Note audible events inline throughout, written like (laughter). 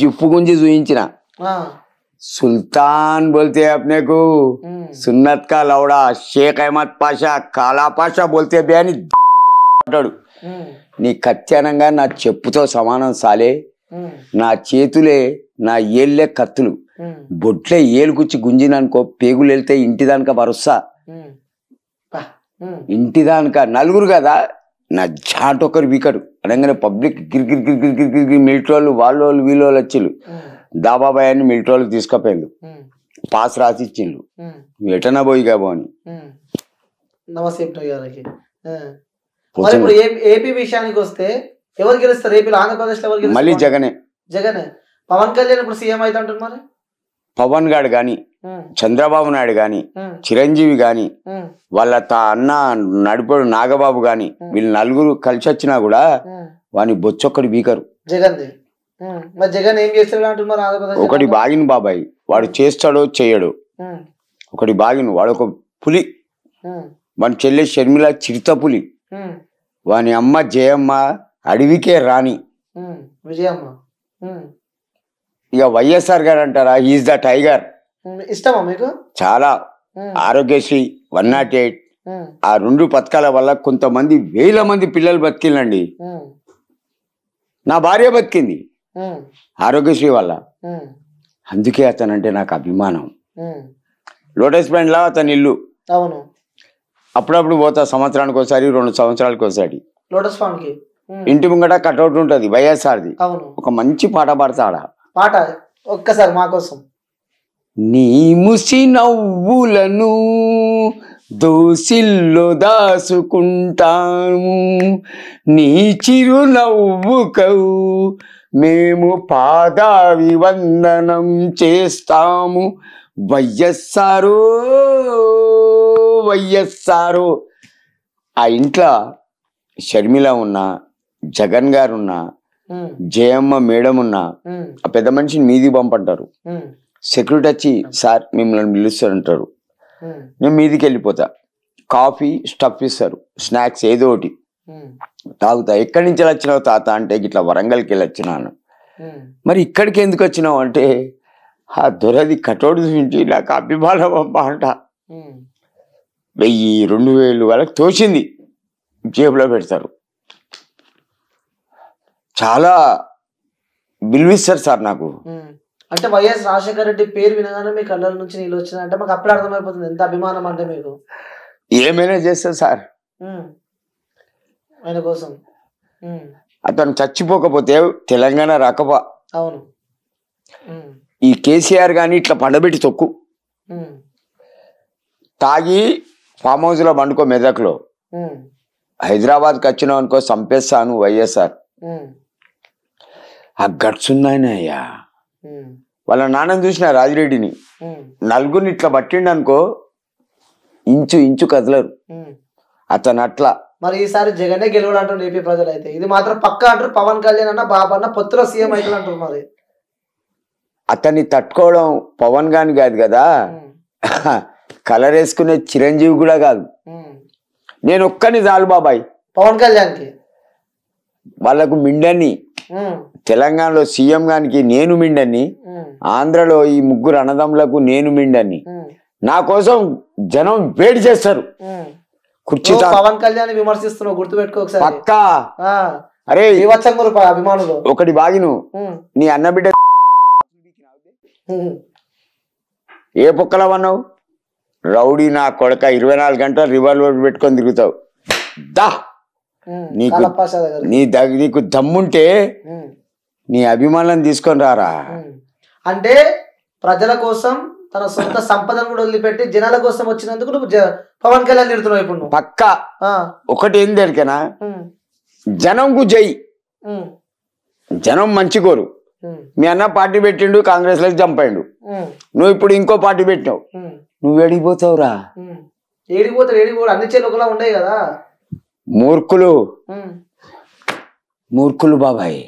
zip గుంజి చూయించిన సుల్తాన్ బోల్తే అప్నేకు సున్నత్ కా లౌడా షేక్ అహ్మద్ పాషా కాలా పాషా బోల్తే బే అని అంటాడు నీ కత్యానంగా నా చెప్పుతో సమానం సాలే నా చేతులే నా ఏళ్ళే కత్తులు బొట్లే ఏలుకుచ్చి గుంజిననుకో పేగులు వెళ్తే ఇంటిదానిక ఇంటి ఇంటిదానిక నలుగురు కదా నా ఒకరు వీకడు అనగానే పబ్లిక్ గిరిగిరి గిరిగిరి గిరిగిరి మిలిటరీ వాళ్ళు వాళ్ళు వాళ్ళు వచ్చి దాబాబాయ్ అని మిలిటరీ వాళ్ళు తీసుకుపోయిండు పాస్ రాసి ఇచ్చిండు ఎటనా పోయి కాబో అని ఇప్పుడు ఏపీ విషయానికి వస్తే ఎవరు గెలుస్తారు ఏపీ ఆంధ్రప్రదేశ్ మళ్ళీ జగనే జగనే పవన్ కళ్యాణ్ ఇప్పుడు సీఎం అయితే మరి పవన్ గాడు కానీ చంద్రబాబు నాయుడు గాని చిరంజీవి గాని వాళ్ళ తా అన్న నడిపడు నాగబాబు గాని వీళ్ళు నలుగురు కలిసి వచ్చినా కూడా వాని బొచ్చొక్కడి బీకరు జగన్ ఒకటి బాగిన బాబాయ్ వాడు చేస్తాడో చేయడు ఒకటి బాగిన వాడు ఒక పులి వాని చెల్లె షర్మిల చిరుత పులి వాని అమ్మ జయమ్మ అడవికే రాణి ఇక వైఎస్ఆర్ గారు అంటారా ఈజ్ ద టైగర్ ఇష్టమా మీకు చాలా ఆరోగ్యశ్రీ వన్ నాట్ ఎయిట్ ఆ రెండు పథకాల వల్ల కొంతమంది వేల మంది పిల్లలు బతికిందండి నా భార్య బతికింది ఆరోగ్యశ్రీ వల్ల అందుకే అతనంటే నాకు అభిమానం లోటస్ లా అతని ఇల్లు అవును అప్పుడప్పుడు పోతా సంవత్సరానికి ఒకసారి రెండు సంవత్సరాలకు ఒకసారి లోటస్ ఫాండ్కి ఇంటి ముంగట కట్అవుట్ ఉంటుంది వైఎస్ఆర్ది ఒక మంచి పాట పాడతాడా పాట ఒక్కసారి మాకోసం నీ ముసి నవ్వులను దోసిల్లో దాసుకుంటాము నీ చిరునవ్వుకవు మేము పాదావి వందనం చేస్తాము వయ్యస్సారో వయ్యస్సారో ఆ ఇంట్లో షర్మిల ఉన్న జగన్ గారున్నా జయమ్మ మేడం ఉన్నా ఆ పెద్ద మనిషిని మీది పంపంటారు సెక్యూరిటీ వచ్చి సార్ మిమ్మల్ని పిలుస్తారంటారు నేను మీదికి వెళ్ళిపోతా కాఫీ స్టఫ్ ఇస్తారు స్నాక్స్ ఏదో ఒకటి తాగుతా ఎక్కడి నుంచి వచ్చినావు తాత అంటే ఇట్లా వరంగల్కి వెళ్ళి వచ్చినాను మరి ఇక్కడికి ఎందుకు వచ్చినావు అంటే ఆ దొరది కటోడు చూపించి నాకు అభిమానం అమ్మ అంట వెయ్యి రెండు వేలు వాళ్ళకి తోచింది జేబులో పెడతారు చాలా విలువిస్తారు సార్ నాకు అంటే వైఎస్ రాజశేఖర రెడ్డి పేరు వినగానే మీ కళ్ళ నుంచి నీళ్ళు వచ్చిన అంటే మాకు అప్పుడు అర్థమైపోతుంది ఎంత అభిమానం అంటే మీకు ఏమైనా చేస్తారు సార్ ఆయన కోసం అతను చచ్చిపోకపోతే తెలంగాణ రాకపో అవును ఈ కేసీఆర్ గాని ఇట్లా పండబెట్టి తొక్కు తాగి ఫామ్ హౌస్ లో పండుకో మెదక్లో హైదరాబాద్ కి వచ్చినావు అనుకో చంపేస్తాను వైఎస్ఆర్ ఆ గట్స్ అయ్యా వాళ్ళ నాన్నని చూసిన రాజిరెడ్డిని నలుగురిని ఇట్లా పట్టిండు అనుకో ఇంచు ఇంచు కదలరు అతను అట్లా మరి ఈసారి జగనే గెలవడు అంటారు ఏపీ ప్రజలు అయితే ఇది మాత్రం పక్క అంటారు పవన్ కళ్యాణ్ అన్న బాబా అన్న పొత్తులో సీఎం అయితే అంటారు మరి అతన్ని తట్టుకోవడం పవన్ గాని కాదు కదా (laughs) కలర్ వేసుకునే చిరంజీవి కూడా కాదు నేను ఒక్కని చాలు బాబాయ్ పవన్ కళ్యాణ్కి వాళ్ళకు మిండని తెలంగాణలో సీఎం గానికి నేను మిండని ఆంధ్రలో ఈ ముగ్గురు అన్నదమ్ములకు నేను మిండని నా కోసం జనం వేడి చేస్తారు కుర్చీ పవన్ కళ్యాణ్ విమర్శిస్తున్నావు గుర్తుపెట్టుకో పక్క అరే అభిమానులు ఒకటి బాగిను నీ అన్న బిడ్డ ఏ పొక్కలవన్నావు రౌడీ నా కొడక ఇరవై నాలుగు గంటలు రివాల్వర్ పెట్టుకొని తిరుగుతావు దా నీకు నీ దగ్గర నీకు దమ్ముంటే నీ అభిమానం తీసుకొని రారా అంటే ప్రజల కోసం తన సొంత సంపదను కూడా వదిలిపెట్టి జనాల కోసం వచ్చినందుకు పవన్ కళ్యాణ్ తిడుతున్నావు ఇప్పుడు పక్క ఒకటి ఏంది జనం జనంకు జై జనం మంచి కోరు మీ అన్న పార్టీ పెట్టిండు కాంగ్రెస్ లో చంపాడు నువ్వు ఇప్పుడు ఇంకో పార్టీ పెట్టినావు నువ్వు ఏడిగిపోతావురా ఏడిపోతావు ఏడిపో అన్ని చేలు ఒకలా ఉన్నాయి కదా మూర్ఖులు మూర్ఖులు బాబాయ్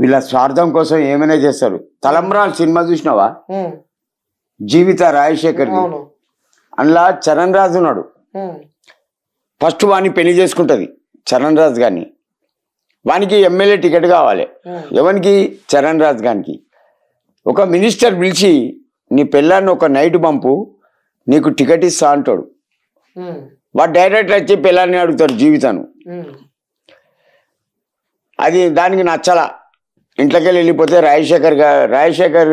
వీళ్ళ స్వార్థం కోసం ఏమైనా చేస్తారు తలంబ్రాల్ సినిమా చూసినావా జీవిత రాజశేఖర్ అందులో చరణ్ రాజు ఉన్నాడు ఫస్ట్ వాణ్ణి పెళ్లి చేసుకుంటది చరణ్ రాజు గారిని వానికి ఎమ్మెల్యే టికెట్ కావాలి ఎవరికి చరణ్ రాజు గారికి ఒక మినిస్టర్ పిలిచి నీ పెళ్ళాన్ని ఒక నైట్ పంపు నీకు టికెట్ ఇస్తా అంటాడు వాడు డైరెక్ట్ వచ్చి పిల్లల్ని అడుగుతాడు జీవితాను అది దానికి నచ్చల ఇంట్లోకి వెళ్ళిపోతే రాజశేఖర్ రాజశేఖర్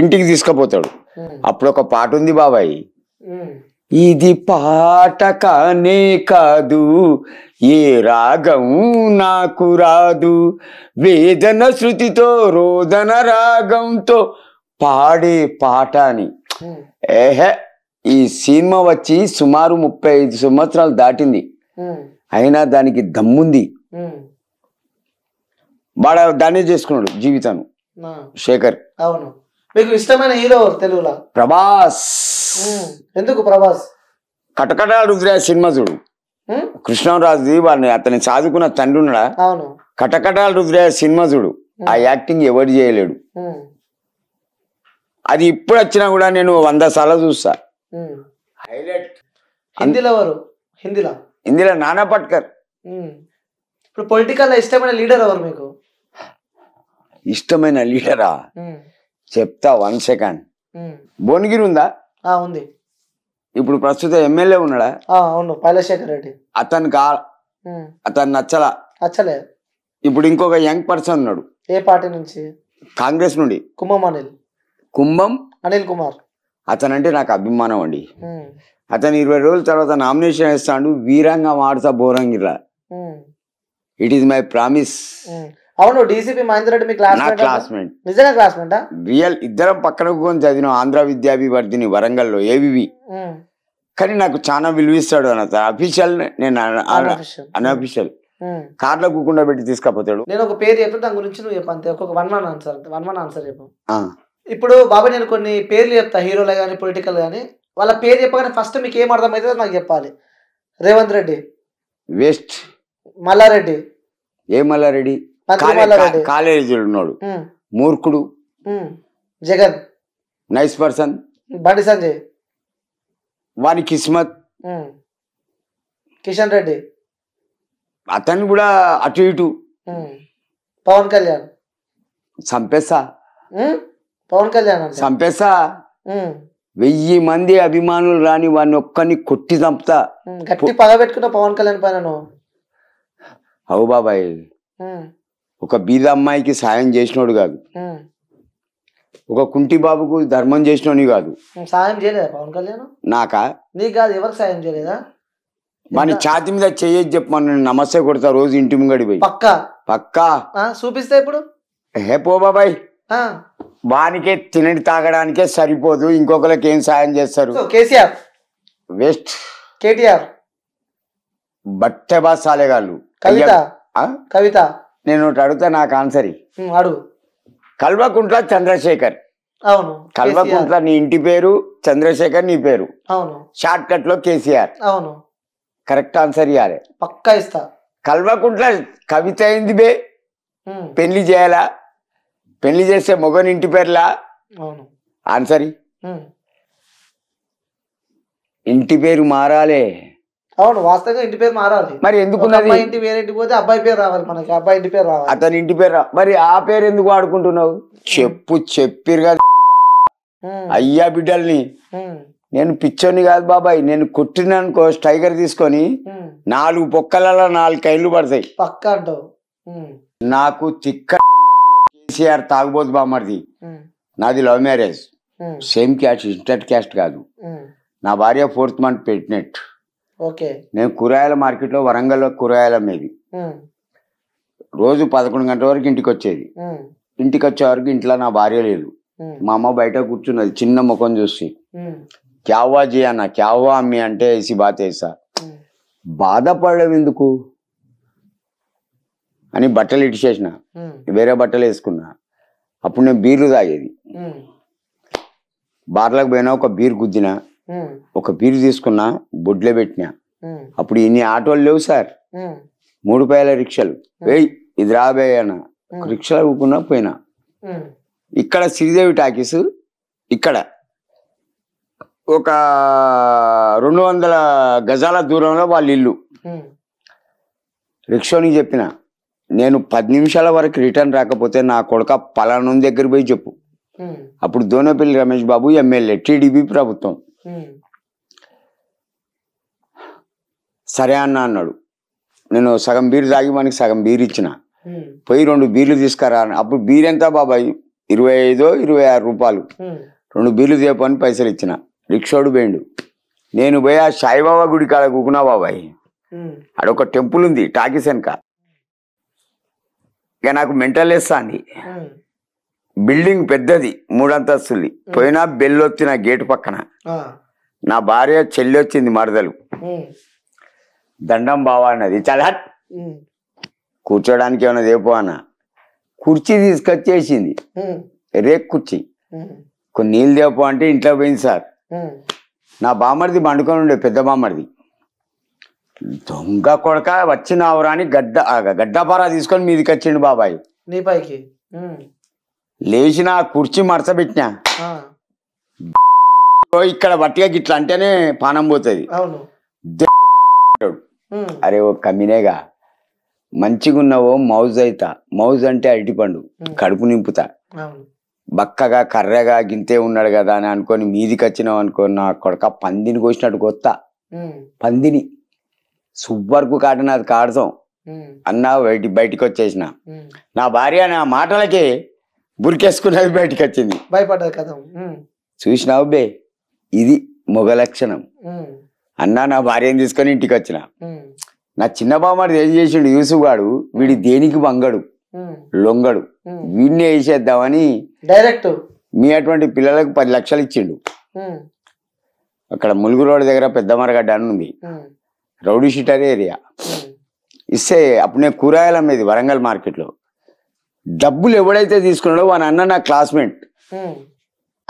ఇంటికి తీసుకుపోతాడు అప్పుడు ఒక పాట ఉంది బాబాయ్ ఇది పాట కానే కాదు ఏ రాగం నాకు రాదు వేదన శృతితో రోదన రాగంతో పాడే పాట అని ఏహే ఈ సినిమా వచ్చి సుమారు ముప్పై ఐదు సంవత్సరాలు దాటింది అయినా దానికి దమ్ముంది వాడ దాన్ని చేసుకున్నాడు జీవితాన్ని శేఖర్ అవును మీకు ఇష్టమైన హీరో తెలుగులో ప్రభాస్ ఎందుకు ప్రభాస్ కటకట రుద్ర సినిమా చూడు కృష్ణరాజు వాడిని అతని సాధుకున్న తండ్రి ఉన్నాడా కటకటాలు కటకటాల సినిమా చూడు ఆ యాక్టింగ్ ఎవరు చేయలేడు అది ఇప్పుడు వచ్చినా కూడా నేను వంద సార్లు చూస్తా హైలైట్ హిందీలో ఎవరు హిందీలో హిందీలో నానా పట్కర్ ఇప్పుడు పొలిటికల్ ఇష్టమైన లీడర్ ఎవరు మీకు ఇష్టమైన లీడరా చెప్తా వన్ సెకండ్ భువనగిరి ఉందా ఉంది ఇప్పుడు ప్రస్తుత ఎమ్మెల్యే ఉన్నాడా అవును పైలశేఖర్ రెడ్డి అతను కా అతను నచ్చలా నచ్చలే ఇప్పుడు ఇంకొక యంగ్ పర్సన్ ఉన్నాడు ఏ పార్టీ నుంచి కాంగ్రెస్ నుండి కుంభం అనిల్ కుంభం అనిల్ కుమార్ అతనంటే నాకు అభిమానం అండి అతను ఇరవై రోజుల తర్వాత నామినేషన్ వేస్తాడు వీరంగా మాడుతా బోరంగిరా ఇట్ ఈస్ మై ప్రామిస్ అవును డీసీపీ మహేందర్ రెడ్డి క్లాస్మేట్ నిజంగా క్లాస్మేట్ రియల్ ఇద్దరం పక్కన కొని చదివిన ఆంధ్ర విద్యాభివర్ధిని వరంగల్లో ఏవివి కానీ నాకు చాలా విలువిస్తాడు అన్న అఫీషియల్ నేను అన్అఫీషియల్ కార్లో కూకుండా పెట్టి తీసుకపోతాడు నేను ఒక పేరు చెప్పి దాని గురించి నువ్వు చెప్పంతే ఒక వన్ మన్ ఆన్సర్ వన్ మన్ ఆన్సర్ చెప్పు ఇప్పుడు బాబు నేను కొన్ని పేర్లు చెప్తా హీరోలు కానీ పొలిటికల్ కానీ వాళ్ళ పేరు చెప్పగానే ఫస్ట్ మీకు ఏం అర్థమవుతుందో నాకు చెప్పాలి రేవంత్ రెడ్డి వెస్ట్ మల్లారెడ్డి ఏ మల్లారెడ్డి కాలేజీ ఉన్నాడు మూర్ఖుడు జగన్ నైస్ పర్సన్ బండి సంజయ్ వాని కిస్మత్ కిషన్ రెడ్డి అతను కూడా అటు ఇటు పవన్ కళ్యాణ్ చంపేస్తా పవన్ కళ్యాణ్ చంపేస్తా వెయ్యి మంది అభిమానులు రాని వాడిని ఒక్కని కొట్టి చంపుతా గట్టి పగ పెట్టుకున్న పవన్ కళ్యాణ్ పైన అవు బాబాయ్ ఒక బీద అమ్మాయికి సాయం చేసినోడు కాదు ఒక కుంటి బాబుకు ధర్మం చేసిన కాదు సాయం చేయలేదా పవన్ కళ్యాణ్ నాకా నీకు కాదు ఎవరికి సాయం చేయలేదా మన ఛాతి మీద చెయ్యొచ్చు చెప్పమని నమస్తే కొడతా రోజు ఇంటి ముంగడి పోయి పక్కా పక్కా చూపిస్తా ఇప్పుడు హే పో బాబాయ్ వానికే తినడి తాగడానికే సరిపోదు ఇంకొకరికి ఏం సాయం చేస్తారు కేసీఆర్ వేస్ట్ కేటీఆర్ బట్టే బాసాలే వాళ్ళు కవిత కవిత నేను ఒకటి అడుగుతా నాకు ఆన్సర్ అడుగు కల్వకుంట్ల చంద్రశేఖర్ అవును కల్వకుంట్ల నీ ఇంటి పేరు చంద్రశేఖర్ నీ పేరు అవును షార్ట్ కట్ లో కేసీఆర్ అవును కరెక్ట్ ఆన్సర్ ఇవ్వాలి పక్కా ఇస్తా కల్వకుంట్ల కవిత అయింది బే పెళ్లి చేయాలా పెళ్లి చేస్తే మొగని ఇంటి పేర్లా ఆన్సర్ ఇంటి పేరు మారాలే అవును వాస్తవంగా ఇంటి పేరు మారాలి మరి ఎందుకు ఇంటి పేరు ఇంటికి పోతే అబ్బాయి పేరు రావాలి మనకి అబ్బాయి ఇంటి పేరు రావాలి అతని ఇంటి పేరు మరి ఆ పేరు ఎందుకు ఆడుకుంటున్నావు చెప్పు చెప్పిరు కదా అయ్యా బిడ్డల్ని నేను పిచ్చోని కాదు బాబాయ్ నేను కొట్టిననుకో స్టైగర్ తీసుకొని నాలుగు పొక్కలలో నాలుగు కైళ్ళు పడతాయి పక్క నాకు తిక్క కేసీఆర్ తాగుబోతు బామ్మర్ది నాది love marriage same caste inter caste కాదు నా భార్య ఫోర్త్ మంత్ పెట్టినట్టు ఓకే నేను కూరగాయల మార్కెట్లో వరంగల్లో కూరగాయలు అమ్మేది రోజు పదకొండు గంటల వరకు ఇంటికి వచ్చేది ఇంటికి వచ్చే వరకు ఇంట్లో నా భార్య లేదు మా అమ్మ బయట కూర్చున్నది చిన్న ముఖం చూసి క్యావా జీ అన్న క్యావా అమ్మి అంటే వేసి బాతేసా బాధపడడం ఎందుకు అని బట్టలు చేసిన వేరే బట్టలు వేసుకున్నా అప్పుడు నేను బీర్లు తాగేది బార్లకు పోయినా ఒక బీర్ గుద్దిన ఒక బీర్ తీసుకున్నా బొడ్లో పెట్టినా అప్పుడు ఇన్ని ఆటోలు లేవు సార్ మూడు పేల రిక్షలు వేయ్ ఇది రాబోయాన రిక్షలు ఊకున్నా పోయినా ఇక్కడ శ్రీదేవి టాకీస్ ఇక్కడ ఒక రెండు వందల గజాల దూరంలో వాళ్ళ ఇల్లు రిక్షోని చెప్పిన నేను పది నిమిషాల వరకు రిటర్న్ రాకపోతే నా కొడుక పలాను దగ్గర పోయి చెప్పు అప్పుడు దోనపల్లి రమేష్ బాబు ఎమ్మెల్యే టిడిపి ప్రభుత్వం సరే అన్న అన్నాడు నేను సగం బీరు తాగి మనకి సగం బీరు ఇచ్చిన పోయి రెండు బీర్లు తీసుకురా అప్పుడు బీరు ఎంత బాబాయ్ ఇరవై ఐదో ఇరవై ఆరు రూపాయలు రెండు బీర్లు తేపని పైసలు ఇచ్చిన రిక్షోడు పోయిండు నేను పోయి ఆ సాయిబాబా గుడి కాడ కూకున్నా బాబాయ్ అడొక టెంపుల్ ఉంది టాకీస్ వెనక ఇక నాకు మెంటల్ అండి బిల్డింగ్ పెద్దది మూడంతస్తులు పోయినా బెల్ వచ్చిన గేటు పక్కన నా భార్య చెల్లి వచ్చింది మరదలు దండం బావా అన్నది చాలా కూర్చోడానికి ఏమైనా దేపో అన్న కుర్చీ తీసుకొచ్చేసింది రేక్ కుర్చీ కొన్ని నీళ్ళు దేపో అంటే ఇంట్లో పోయింది సార్ నా బామ్మడిది పండుకొని ఉండే పెద్ద బామ్మడిది దొంగ కొడక వచ్చినావు రాని గడ్డ గడ్డపార తీసుకొని మీదికి వచ్చిండు బాబాయ్ నీ పైకి లేచిన కుర్చీ మరచబెట్టినా ఇక్కడ బట్టిగా గిట్లా అంటేనే పానం పోతుంది అరే ఓ కమ్మినేగా మంచిగున్నావో మౌజ్ అయితా మౌజ్ అంటే అరటిపండు కడుపు నింపుతా బక్కగా కర్రగా గింతే ఉన్నాడు కదా అని అనుకొని మీదికి వచ్చినావు అనుకో నా కొడక పందిని కోసినట్టు కొత్త పందిని సుబ్బర్కు కాటన అది కాడతాం అన్నా బయటి బయటికి వచ్చేసిన నా భార్య నా మాటలకి బురికేసుకున్నది బయటికి వచ్చింది భయపడ్డది కదా చూసినావు బే ఇది మొగ లక్షణం అన్నా నా భార్యను తీసుకొని ఇంటికి వచ్చిన నా చిన్న బామ్మడు ఏం చేసిండు యూసు గాడు వీడి దేనికి వంగడు లొంగడు వీడిని వేసేద్దామని డైరెక్ట్ మీ అటువంటి పిల్లలకు పది లక్షలు ఇచ్చిండు అక్కడ ములుగు రోడ్డు దగ్గర పెద్ద మరగడ్డ అని ఉంది రౌడీ షీటర్ ఏరియా ఇస్తే అప్పుడే కూరగాయలు అమ్మేది వరంగల్ మార్కెట్లో డబ్బులు ఎవడైతే తీసుకున్నాడో వాని అన్న నా క్లాస్మేట్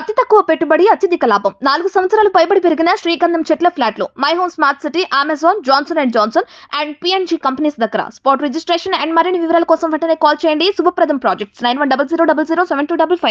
అతి తక్కువ పెట్టుబడి అత్యధిక లాభం నాలుగు సంవత్సరాలు పైబడి పెరిగిన శ్రీకంధం చెట్ల ఫ్లాట్ లో My Home smart city Amazon Johnson and Johnson and PNG companies దగ్గర స్పాట్ రిజిస్ట్రేషన్ అండ్ మరిన్ని వివరాల కోసం వెంటనే కాల్ చేయండి Shubhapradam projects nine one double zero double zero seven two double five